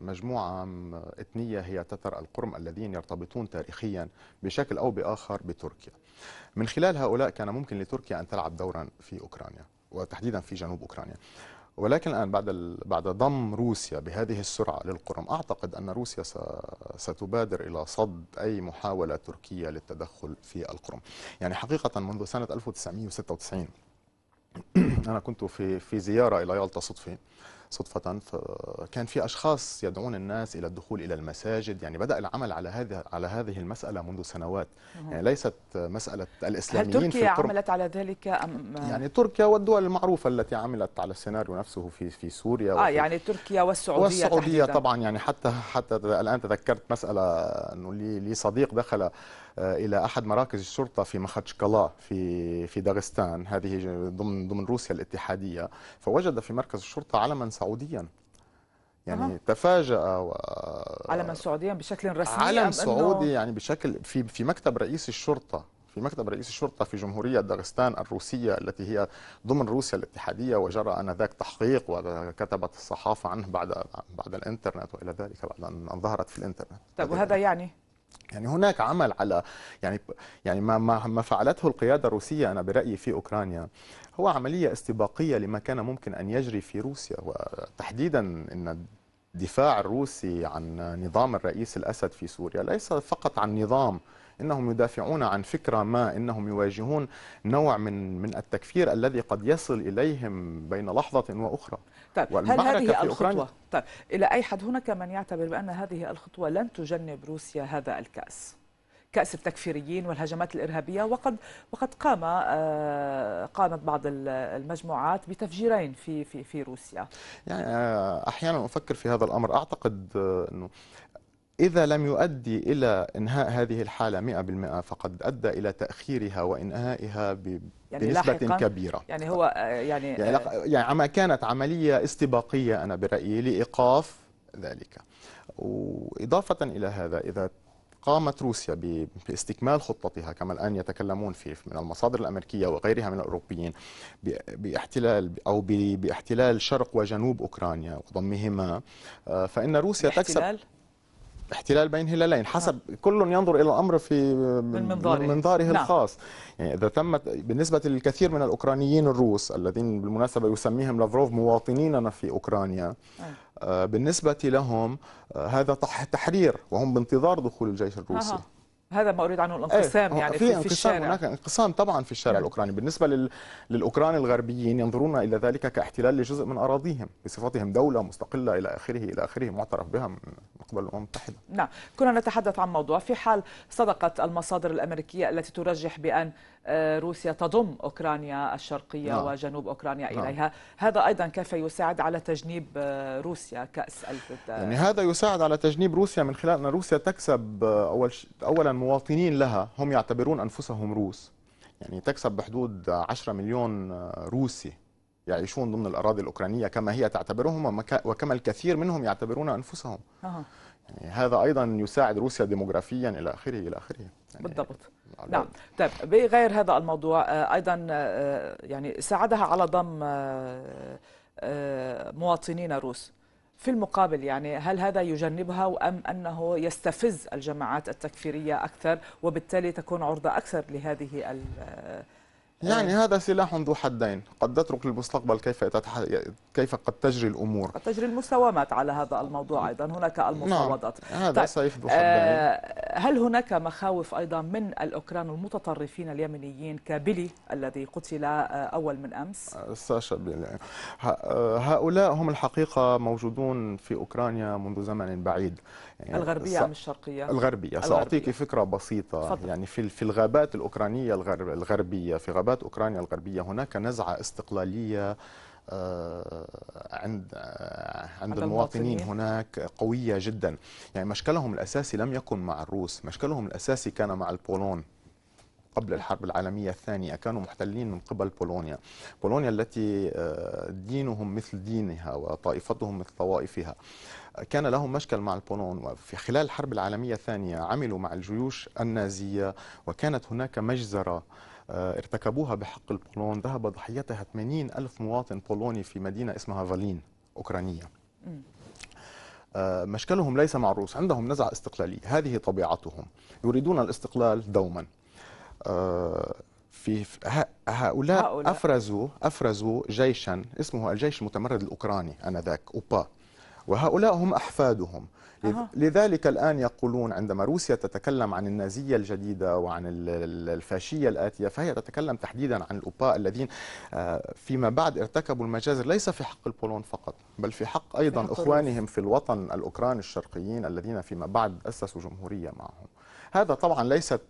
مجموعه اثنيه هي تتر القرم الذين يرتبطون تاريخيا بشكل او باخر بتركيا. من خلال هؤلاء كان ممكن لتركيا ان تلعب دورا في اوكرانيا وتحديدا في جنوب اوكرانيا. ولكن الآن بعد بعد ضم روسيا بهذه السرعة للقرم أعتقد أن روسيا ستبادر إلى صد أي محاولة تركية للتدخل في القرم يعني حقيقة منذ سنة 1996 أنا كنت في في زيارة إلى يالطا صدفة صدفة كان في أشخاص يدعون الناس إلى الدخول إلى المساجد يعني بدأ العمل على هذه على هذه المسألة منذ سنوات يعني ليست مسألة الإسلاميين هل تركيا في عملت على ذلك أم يعني تركيا والدول المعروفة التي عملت على السيناريو نفسه في في سوريا آه يعني تركيا والسعودية والسعودية تحديداً. طبعا يعني حتى حتى الآن تذكرت مسألة أنه لي صديق دخل آه، الى احد مراكز الشرطه في مخاتشكالا في في داغستان هذه ضمن ضمن روسيا الاتحاديه فوجد في مركز الشرطه علما سعوديا يعني أه. تفاجأ و... علما سعوديا بشكل رسمي علم سعودي إنه... يعني بشكل في في مكتب رئيس الشرطه في مكتب رئيس الشرطه في جمهوريه داغستان الروسيه التي هي ضمن روسيا الاتحاديه وجرى انذاك تحقيق وكتبت الصحافه عنه بعد بعد الانترنت والى ذلك بعد ان ظهرت في الانترنت طيب وهذا يعني يعني هناك عمل على يعني يعني ما ما ما فعلته القياده الروسيه انا برايي في اوكرانيا هو عمليه استباقيه لما كان ممكن ان يجري في روسيا وتحديدا ان الدفاع الروسي عن نظام الرئيس الاسد في سوريا ليس فقط عن نظام انهم يدافعون عن فكره ما انهم يواجهون نوع من من التكفير الذي قد يصل اليهم بين لحظه واخرى طيب هل هذه الخطوه طيب الى اي حد هناك من يعتبر بان هذه الخطوه لن تجنب روسيا هذا الكاس كأس التكفيريين والهجمات الإرهابية وقد وقد قام آه، قامت بعض المجموعات بتفجيرين في في في روسيا. يعني آه، أحيانا أفكر في هذا الأمر أعتقد آه، أنه إذا لم يؤدي إلى إنهاء هذه الحالة 100% فقد أدى إلى تأخيرها وإنهائها ب... يعني بنسبة لاحقاً كبيرة يعني هو آه، يعني يعني, آه، يعني كانت عملية استباقية أنا برأيي لإيقاف ذلك وإضافة إلى هذا إذا قامت روسيا باستكمال خطتها كما الآن يتكلمون في من المصادر الأمريكية وغيرها من الأوروبيين باحتلال أو باحتلال شرق وجنوب أوكرانيا وضمهما آه، فإن روسيا تكسب احتلال بين هلالين نعم. حسب نعم. كل ينظر الى الامر في من منظاره, من منظاره نعم. الخاص يعني اذا تمت بالنسبه للكثير من الاوكرانيين الروس الذين بالمناسبه يسميهم لافروف مواطنيننا في اوكرانيا نعم. آه. بالنسبه لهم آه، هذا تحرير وهم بانتظار دخول الجيش الروسي آه. هذا ما اريد عنه إيه، الانقسام أيه. يعني في, في في الشارع. هناك انقسام طبعا في الشارع نعم. الاوكراني بالنسبه لل... للاوكران الغربيين ينظرون الى ذلك كاحتلال لجزء من اراضيهم بصفتهم دوله مستقله الى اخره الى اخره معترف بها من قبل الامم المتحده نعم كنا نتحدث عن موضوع في حال صدقت المصادر الامريكيه التي ترجح بان آه، روسيا تضم أوكرانيا الشرقية نعم. وجنوب أوكرانيا نعم. إليها هذا أيضا كيف يساعد على تجنيب آه، روسيا كأس الفتاة يعني هذا يساعد على تجنيب روسيا من خلال أن روسيا تكسب آه، أول ش... أولا مواطنين لها هم يعتبرون أنفسهم روس يعني تكسب بحدود 10 مليون روسي يعيشون ضمن الأراضي الأوكرانية كما هي تعتبرهم وكما الكثير منهم يعتبرون أنفسهم أه. يعني هذا أيضا يساعد روسيا ديموغرافيا إلى آخره إلى آخره يعني بالضبط نعم طيب بغير هذا الموضوع آه، ايضا آه، يعني ساعدها على ضم آه، مواطنين روس في المقابل يعني هل هذا يجنبها ام انه يستفز الجماعات التكفيريه اكثر وبالتالي تكون عرضه اكثر لهذه ال يعني هذا سلاح ذو حدين قد تترك للمستقبل كيف كيف قد تجري الامور قد تجري المساومات على هذا الموضوع ايضا هناك المفاوضات نعم. هذا طيب. سيف ذو حدين آه هل هناك مخاوف أيضا من الأوكران المتطرفين اليمنيين كبيلي الذي قتل آه، أول من أمس؟ آه، ساشا بيلي آه، هؤلاء هم الحقيقة موجودون في أوكرانيا منذ زمن بعيد يعني الغربية س... أم الشرقية؟ الغربية سأعطيك فكرة بسيطة فضل. يعني في في الغابات الأوكرانية الغربية في غابات أوكرانيا الغربية هناك نزعة استقلالية آه، عند آه، عند المواطنين هناك قويه جدا يعني مشكلهم الاساسي لم يكن مع الروس مشكلهم الاساسي كان مع البولون قبل الحرب العالمية الثانية كانوا محتلين من قبل بولونيا بولونيا التي آه، دينهم مثل دينها وطائفتهم مثل طوائفها كان لهم مشكل مع البولون وفي خلال الحرب العالمية الثانية عملوا مع الجيوش النازية وكانت هناك مجزرة آه، ارتكبوها بحق البولون ذهب ضحيتها 80 ألف مواطن بولوني في مدينة اسمها فالين أوكرانية آه، مشكلهم ليس مع الروس عندهم نزعة استقلالية هذه طبيعتهم يريدون الاستقلال دوما آه، في هؤلاء, هؤلاء أفرزوا أفرزوا جيشا اسمه الجيش المتمرد الأوكراني آنذاك أوبا وهؤلاء هم أحفادهم لذلك الآن يقولون عندما روسيا تتكلم عن النازية الجديدة وعن الفاشية الآتية فهي تتكلم تحديدا عن الأوباء الذين آه، فيما بعد ارتكبوا المجازر ليس في حق البولون فقط بل في حق أيضا في حق إخوانهم في الوطن الأوكراني الشرقيين الذين فيما بعد أسسوا جمهورية معهم هذا طبعا ليست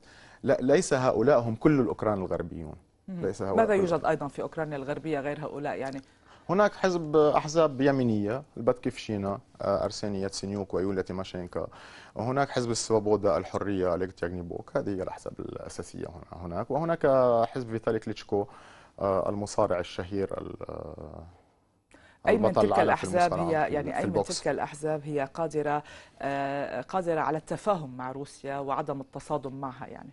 ليس هؤلاء هم كل الأوكران الغربيون ليس هؤلاء ماذا يوجد أيضا في أوكرانيا الغربية غير هؤلاء يعني هناك حزب احزاب يمينيه الباتكيفشينا ارسينيا آه، سينيوك ويوليا تيماشينكا وهناك حزب السوابودا الحريه الكتياغني بوك هذه هي الاحزاب الاساسيه هناك وهناك حزب فيتالي كليتشكو آه، المصارع الشهير آه، أي من تلك الأحزاب هي يعني أي من تلك الأحزاب هي قادرة قادرة على التفاهم مع روسيا وعدم التصادم معها يعني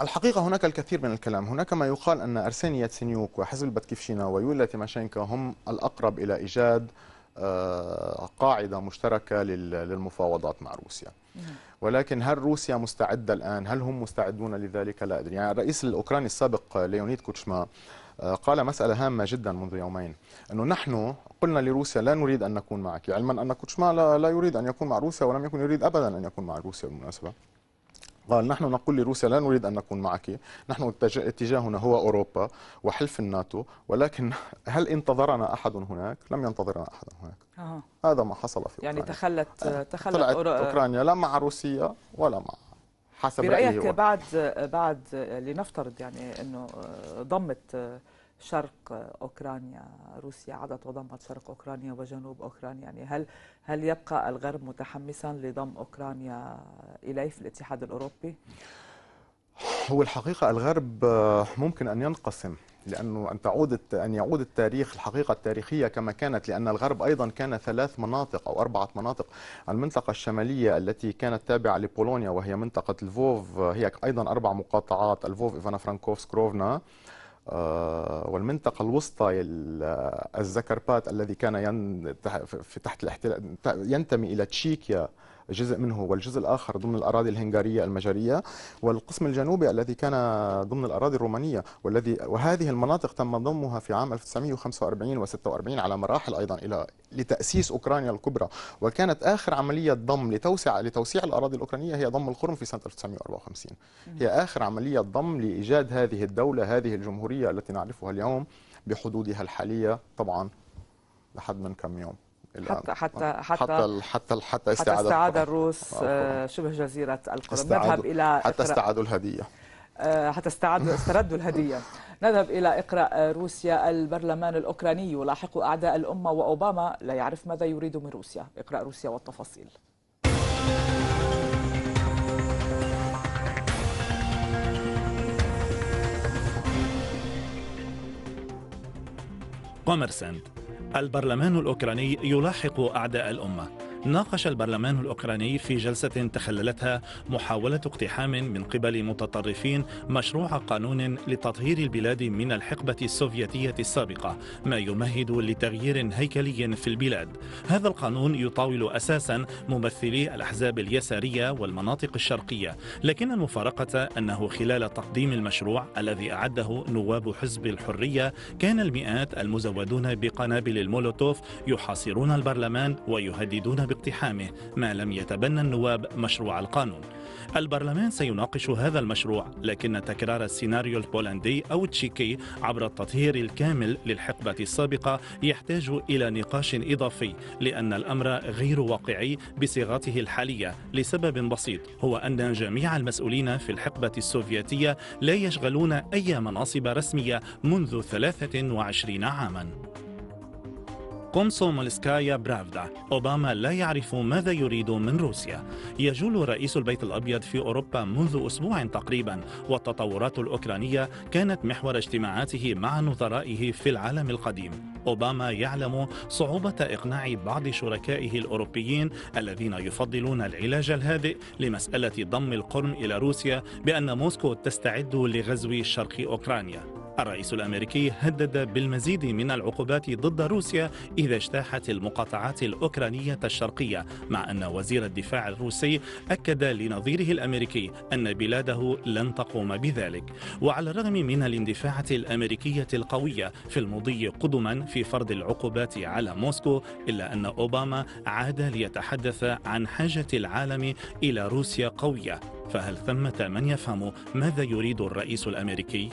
الحقيقة هناك الكثير من الكلام هناك ما يقال أن أرسيني سينيوك وحزب البتكيفشينا ويوليا تيماشينكا هم الأقرب إلى إيجاد آه، قاعدة مشتركة للمفاوضات مع روسيا ولكن هل روسيا مستعدة الآن هل هم مستعدون لذلك لا أدري يعني الرئيس الأوكراني السابق ليونيد كوتشما آه، قال مسألة هامة جدا منذ يومين أنه نحن قلنا لروسيا لا نريد أن نكون معك علما أن كوتشما لا يريد أن يكون مع روسيا ولم يكن يريد أبدا أن يكون مع روسيا بالمناسبة قال نحن نقول لروسيا لا نريد أن نكون معك نحن اتجاهنا هو أوروبا وحلف الناتو ولكن هل انتظرنا أحد هناك؟ لم ينتظرنا أحد هناك آه. هذا ما حصل في يعني أوكرانيا يعني تخلت تخلت أورو... أوكرانيا لا مع روسيا ولا مع حسب برأيك رأيه بعد بعد لنفترض يعني أنه ضمت شرق اوكرانيا روسيا عادت وضمت شرق اوكرانيا وجنوب اوكرانيا يعني هل هل يبقى الغرب متحمسا لضم اوكرانيا اليه في الاتحاد الاوروبي هو الحقيقه الغرب ممكن ان ينقسم لانه ان تعود ان يعود التاريخ الحقيقه التاريخيه كما كانت لان الغرب ايضا كان ثلاث مناطق او اربعه مناطق المنطقه الشماليه التي كانت تابعه لبولونيا وهي منطقه الفوف هي ايضا اربع مقاطعات الفوف ايفانا فرانكوفسك كروفنا آه، والمنطقة الوسطى آه، الزكربات الذي كان في تحت الاحتلال ينتمي إلى تشيكيا جزء منه والجزء الآخر ضمن الأراضي الهنغارية المجرية والقسم الجنوبي الذي كان ضمن الأراضي الرومانية والذي وهذه المناطق تم ضمها في عام 1945 و46 على مراحل أيضا إلى لتأسيس أوكرانيا الكبرى وكانت آخر عملية ضم لتوسع لتوسيع الأراضي الأوكرانية هي ضم القرم في سنة 1954 هي آخر عملية ضم لإيجاد هذه الدولة هذه الجمهورية التي نعرفها اليوم بحدودها الحالية طبعا لحد من كم يوم حتى حتى حتى حتى حتى استعاد حتى استعاد الروس آه، آه، شبه جزيره القرم نذهب الى حتى استعادوا الهديه آه، حتى استعادوا استردوا الهديه نذهب إلى اقرا روسيا البرلمان الأوكراني يلاحق أعداء الأمة وأوباما لا يعرف ماذا يريد من روسيا اقرا روسيا والتفاصيل كوميرسانت البرلمان الأوكراني يلاحق أعداء الأمة ناقش البرلمان الأوكراني في جلسة تخللتها محاولة اقتحام من قبل متطرفين مشروع قانون لتطهير البلاد من الحقبة السوفيتية السابقة ما يمهد لتغيير هيكلي في البلاد هذا القانون يطاول أساسا ممثلي الأحزاب اليسارية والمناطق الشرقية لكن المفارقة أنه خلال تقديم المشروع الذي أعده نواب حزب الحرية كان المئات المزودون بقنابل المولوتوف يحاصرون البرلمان ويهددون باقتحامه ما لم يتبنى النواب مشروع القانون البرلمان سيناقش هذا المشروع لكن تكرار السيناريو البولندي أو التشيكي عبر التطهير الكامل للحقبة السابقة يحتاج إلى نقاش إضافي لأن الأمر غير واقعي بصيغته الحالية لسبب بسيط هو أن جميع المسؤولين في الحقبة السوفيتية لا يشغلون أي مناصب رسمية منذ 23 عاما مولسكايا برافدا أوباما لا يعرف ماذا يريد من روسيا يجول رئيس البيت الأبيض في أوروبا منذ أسبوع تقريبا والتطورات الأوكرانية كانت محور اجتماعاته مع نظرائه في العالم القديم أوباما يعلم صعوبة إقناع بعض شركائه الأوروبيين الذين يفضلون العلاج الهادئ لمسألة ضم القرن إلى روسيا بأن موسكو تستعد لغزو شرق أوكرانيا الرئيس الأمريكي هدد بالمزيد من العقوبات ضد روسيا إذا اجتاحت المقاطعات الأوكرانية الشرقية مع أن وزير الدفاع الروسي أكد لنظيره الأمريكي أن بلاده لن تقوم بذلك وعلى الرغم من الاندفاعة الأمريكية القوية في المضي قدما في فرض العقوبات على موسكو إلا أن أوباما عاد ليتحدث عن حاجة العالم إلى روسيا قوية فهل ثمة من يفهم ماذا يريد الرئيس الأمريكي؟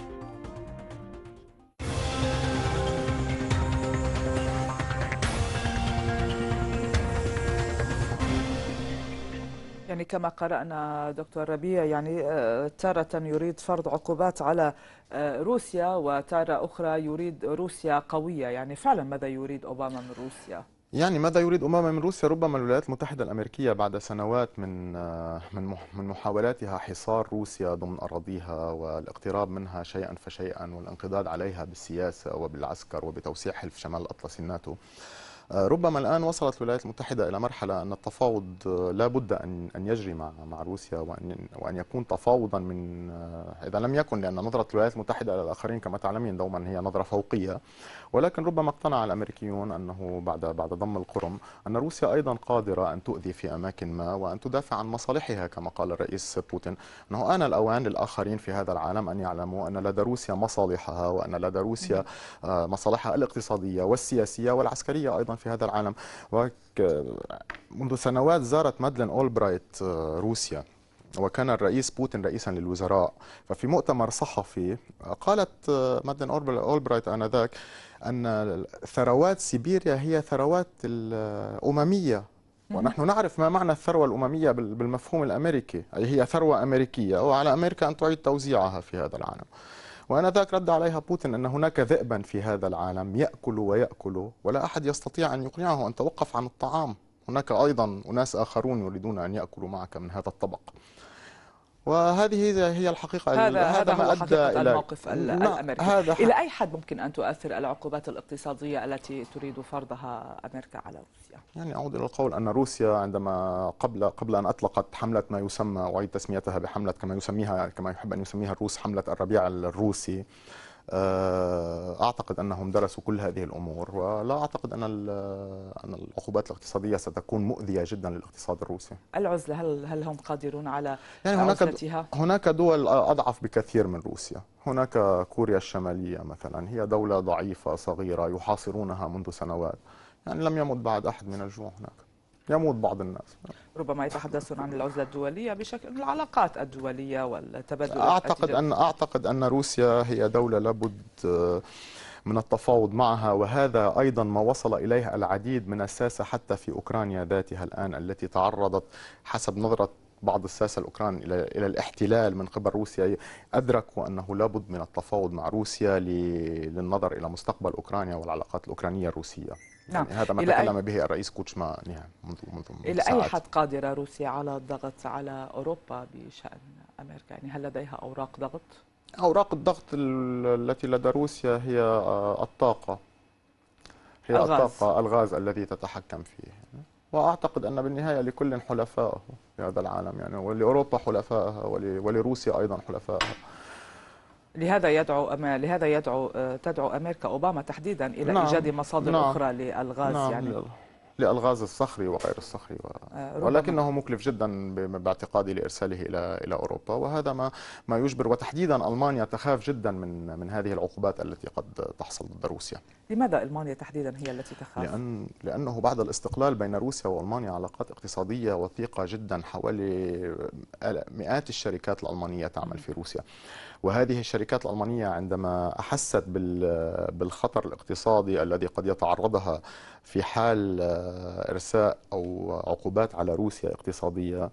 يعني كما قرأنا دكتور ربيع يعني آه، تارة يريد فرض عقوبات على آه، روسيا وتارة أخرى يريد روسيا قوية يعني فعلا ماذا يريد أوباما من روسيا؟ يعني ماذا يريد أوباما من روسيا ربما الولايات المتحدة الأمريكية بعد سنوات من آه، من من محاولاتها حصار روسيا ضمن أراضيها والاقتراب منها شيئا فشيئا والانقضاض عليها بالسياسة وبالعسكر وبتوسيع حلف شمال الأطلسي الناتو ربما الآن وصلت الولايات المتحدة إلى مرحلة أن التفاوض آه، لا بد أن أن يجري مع مع روسيا وأن وأن يكون تفاوضا من آه، إذا لم يكن لأن نظرة الولايات المتحدة إلى الآخرين كما تعلمين دوما هي نظرة فوقية ولكن ربما اقتنع الامريكيون انه بعد بعد ضم القرم ان روسيا ايضا قادره ان تؤذي في اماكن ما وان تدافع عن مصالحها كما قال الرئيس بوتين انه ان الاوان للاخرين في هذا العالم ان يعلموا ان لدى روسيا مصالحها وان لدى روسيا آه، مصالحها الاقتصاديه والسياسيه والعسكريه ايضا في هذا العالم منذ سنوات زارت مادلين اولبرايت آه، روسيا وكان الرئيس بوتين رئيسا للوزراء ففي مؤتمر صحفي قالت آه، مادن أولبرايت آنذاك أن ثروات سيبيريا هي ثروات الأممية ونحن نعرف ما معنى الثروة الأممية بالمفهوم الأمريكي أي هي ثروة أمريكية وعلى أمريكا أن تعيد توزيعها في هذا العالم وآنذاك رد عليها بوتين أن هناك ذئبا في هذا العالم يأكل ويأكل ولا أحد يستطيع أن يقنعه أن توقف عن الطعام هناك أيضا أناس آخرون يريدون أن يأكلوا معك من هذا الطبق وهذه هي الحقيقة هذا, هذا ما أدى إلى الموقف نعم، الأمريكي هذا إلى أي حد ممكن أن تؤثر العقوبات الاقتصادية التي تريد فرضها أمريكا على روسيا؟ يعني أعود إلى القول أن روسيا عندما قبل قبل أن أطلقت حملة ما يسمى أعيد تسميتها بحملة كما يسميها كما يحب أن يسميها الروس حملة الربيع الروسي آه، اعتقد انهم درسوا كل هذه الامور ولا اعتقد ان ان العقوبات الاقتصاديه ستكون مؤذيه جدا للاقتصاد الروسي. العزله هل هل هم قادرون على يعني هناك عزلتها؟ هناك دول اضعف بكثير من روسيا، هناك كوريا الشماليه مثلا هي دوله ضعيفه صغيره يحاصرونها منذ سنوات، يعني لم يمت بعد احد من الجوع هناك. يموت بعض الناس. ربما يتحدثون عن العزله الدوليه بشكل العلاقات الدوليه والتبادل اعتقد ان اعتقد ان روسيا هي دوله لابد آه، من التفاوض معها وهذا أيضا ما وصل إليه العديد من الساسة حتى في أوكرانيا ذاتها الآن التي تعرضت حسب نظرة بعض الساسة الأوكران إلى الاحتلال من قبل روسيا أدركوا أنه لابد من التفاوض مع روسيا للنظر إلى مستقبل أوكرانيا والعلاقات الأوكرانية الروسية نعم. يعني هذا ما تكلم به الرئيس كوتشما منذ منذ إلى ساعات. أي حد قادرة روسيا على الضغط على أوروبا بشأن أمريكا يعني هل لديها أوراق ضغط؟ أوراق الضغط التي لدى روسيا هي آه، الطاقة هي الغاز. الطاقة الغاز الذي تتحكم فيه وأعتقد أن بالنهاية لكل حلفائه في هذا العالم يعني ولأوروبا حلفائها ولروسيا أيضا حلفائها لهذا يدعو أما لهذا يدعو آه، تدعو امريكا اوباما تحديدا الى نعم. ايجاد مصادر نعم. اخرى للغاز نعم. يعني للغاز الصخري وغير الصخري و... آه، ولكنه مكلف جدا باعتقادي لارساله الى الى اوروبا وهذا ما ما يجبر وتحديدا المانيا تخاف جدا من من هذه العقوبات التي قد تحصل ضد روسيا. لماذا المانيا تحديدا هي التي تخاف؟ لان لانه بعد الاستقلال بين روسيا والمانيا علاقات اقتصاديه وثيقه جدا حوالي آه، مئات الشركات الالمانيه تعمل في روسيا. وهذه الشركات الألمانية عندما أحست بالخطر الاقتصادي الذي قد يتعرضها في حال آه، إرساء أو عقوبات على روسيا اقتصادية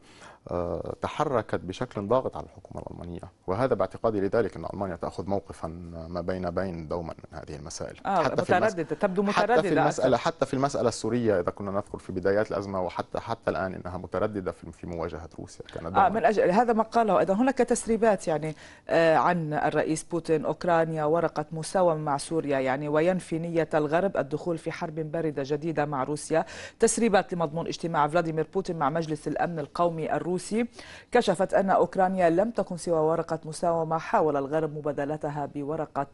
آه، تحركت بشكل ضاغط على الحكومة الألمانية وهذا باعتقادي لذلك أن ألمانيا تأخذ موقفا ما بين بين دوما من هذه المسائل آه حتى مترددة المس... تبدو مترددة حتى في المسألة حتى في المسألة السورية إذا كنا نذكر في بدايات الأزمة وحتى حتى الآن أنها مترددة في مواجهة روسيا كانت آه من أجل هذا ما قاله أيضا هناك تسريبات يعني آه، عن الرئيس بوتين أوكرانيا ورقة مساومة مع سوريا يعني وينفي نية الغرب الدخول في حرب باردة جديدة مع روسيا تسريبات لمضمون اجتماع فلاديمير بوتين مع مجلس الأمن القومي الروسي الروسي كشفت أن أوكرانيا لم تكن سوى ورقة مساومة حاول الغرب مبادلتها بورقة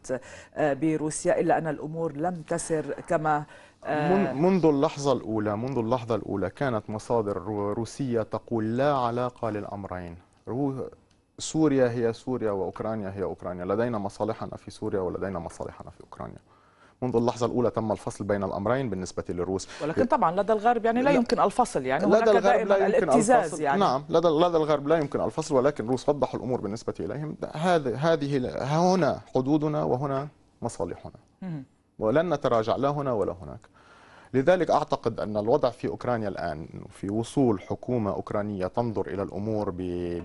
آه، بروسيا إلا أن الأمور لم تسر كما آه، منذ اللحظة الأولى منذ اللحظة الأولى كانت مصادر روسية تقول لا علاقة للأمرين سوريا هي سوريا وأوكرانيا هي أوكرانيا لدينا مصالحنا في سوريا ولدينا مصالحنا في أوكرانيا منذ اللحظه الاولى تم الفصل بين الامرين بالنسبه للروس ولكن طبعا لدى الغرب يعني لا, يمكن الفصل يعني لدى الغرب لا يمكن الفصل يعني نعم لدى لدى الغرب لا يمكن الفصل ولكن الروس وضحوا الامور بالنسبه اليهم هذه هذه هنا حدودنا وهنا مصالحنا ولن نتراجع لا هنا ولا هناك لذلك أعتقد أن الوضع في أوكرانيا الآن في وصول حكومة أوكرانية تنظر إلى الأمور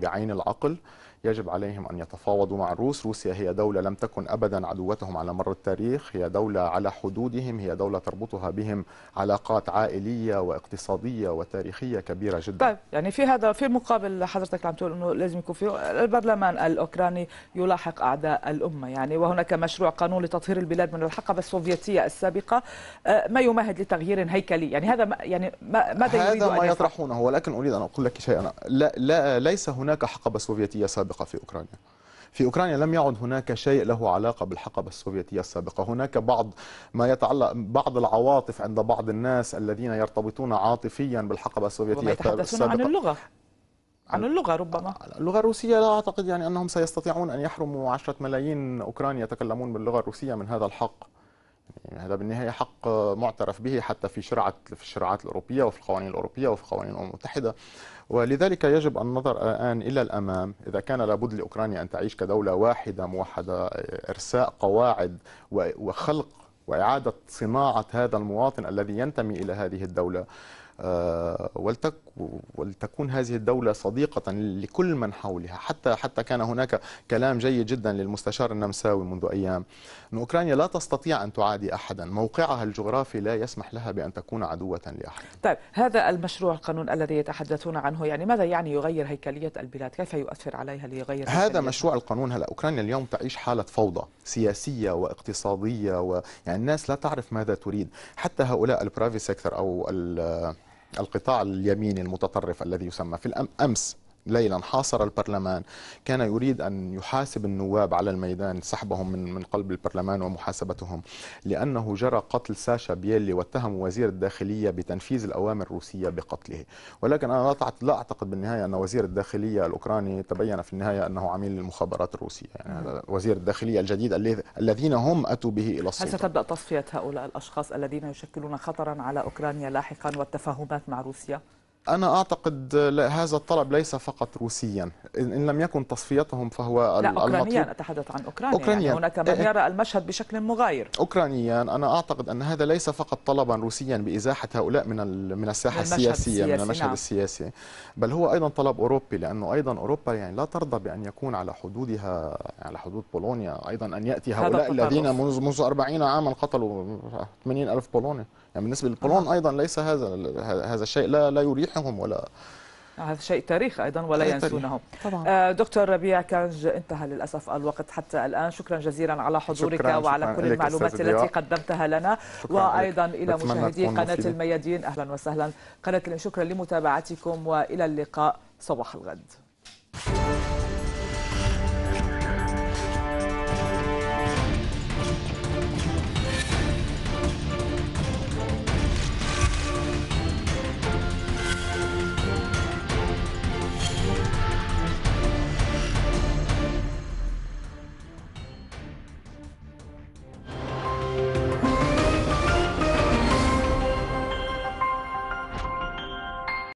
بعين العقل يجب عليهم أن يتفاوضوا مع الروس روسيا هي دولة لم تكن أبدا عدوتهم على مر التاريخ هي دولة على حدودهم هي دولة تربطها بهم علاقات عائلية واقتصادية وتاريخية كبيرة جدا طيب يعني في هذا في المقابل حضرتك عم تقول أنه لازم يكون في البرلمان الأوكراني يلاحق أعداء الأمة يعني وهناك مشروع قانون لتطهير البلاد من الحقبة السوفيتية السابقة آه، ما يمهد لتغيير هيكلي يعني هذا ما يعني ماذا يريد هذا ما يطرحونه ولكن أريد أن أقول لك شيئا لا, لا ليس هناك حقبة سوفيتية سابقة السابقة في أوكرانيا في أوكرانيا لم يعد هناك شيء له علاقة بالحقبة السوفيتية السابقة هناك بعض ما يتعلق بعض العواطف عند بعض الناس الذين يرتبطون عاطفيا بالحقبة السوفيتية السابقة عن اللغة عن اللغة ربما اللغة الروسية لا أعتقد يعني أنهم سيستطيعون أن يحرموا عشرة ملايين اوكرانيا يتكلمون باللغة الروسية من هذا الحق يعني هذا بالنهاية حق معترف به حتى في شرعة في الشرعات الأوروبية وفي القوانين الأوروبية وفي قوانين الأمم المتحدة ولذلك يجب النظر الآن إلى الأمام إذا كان لابد لأوكرانيا أن تعيش كدولة واحدة موحدة إرساء قواعد وخلق وإعادة صناعة هذا المواطن الذي ينتمي إلى هذه الدولة آه، ولتكون هذه الدولة صديقة لكل من حولها حتى حتى كان هناك كلام جيد جدا للمستشار النمساوي منذ أيام أن أوكرانيا لا تستطيع أن تعادي أحدا موقعها الجغرافي لا يسمح لها بأن تكون عدوة لأحد طيب هذا المشروع القانون الذي يتحدثون عنه يعني ماذا يعني يغير هيكلية البلاد كيف يؤثر عليها ليغير هذا مشروع القانون هلا أوكرانيا اليوم تعيش حالة فوضى سياسية واقتصادية ويعني الناس لا تعرف ماذا تريد حتى هؤلاء البرايفي سيكتور أو القطاع اليميني المتطرف الذي يسمى في الأمس ليلا حاصر البرلمان كان يريد أن يحاسب النواب على الميدان سحبهم من, من قلب البرلمان ومحاسبتهم لأنه جرى قتل ساشا بيلي واتهم وزير الداخلية بتنفيذ الأوامر الروسية بقتله ولكن أنا لا أعتقد بالنهاية أن وزير الداخلية الأوكراني تبين في النهاية أنه عميل للمخابرات الروسية يعني هذا وزير الداخلية الجديد الذين هم أتوا به إلى السلطة هل ستبدأ تصفية هؤلاء الأشخاص الذين يشكلون خطرا على أوكرانيا لاحقا والتفاهمات مع روسيا؟ أنا أعتقد هذا الطلب ليس فقط روسيا إن لم يكن تصفيتهم فهو لا أوكرانيا أتحدث عن أوكرانيا, يعني أوكرانيا. يعني هناك إيه، إيه. من يرى المشهد بشكل مغاير أوكرانيا أنا أعتقد أن هذا ليس فقط طلبا روسيا بإزاحة هؤلاء من من الساحة من السياسية من المشهد نعم. السياسي بل هو أيضا طلب أوروبي لأنه أيضا أوروبا يعني لا ترضى بأن يكون على حدودها على حدود بولونيا أيضا أن يأتي هؤلاء الذين منذ 40 عاما قتلوا 80 ألف بولوني يعني بالنسبه للبولون ايضا ليس هذا هذا الشيء لا لا يريحهم ولا آه، هذا شيء تاريخ ايضا ولا ينسونه طبعا. آه، دكتور ربيع كنج انتهى للاسف الوقت حتى الان شكرا جزيلا على حضورك شكرا وعلى شكرا كل المعلومات التي قدمتها لنا وايضا الى مشاهدي قناه مفيدة. الميادين اهلا وسهلا قناه شكرا لمتابعتكم والى اللقاء صباح الغد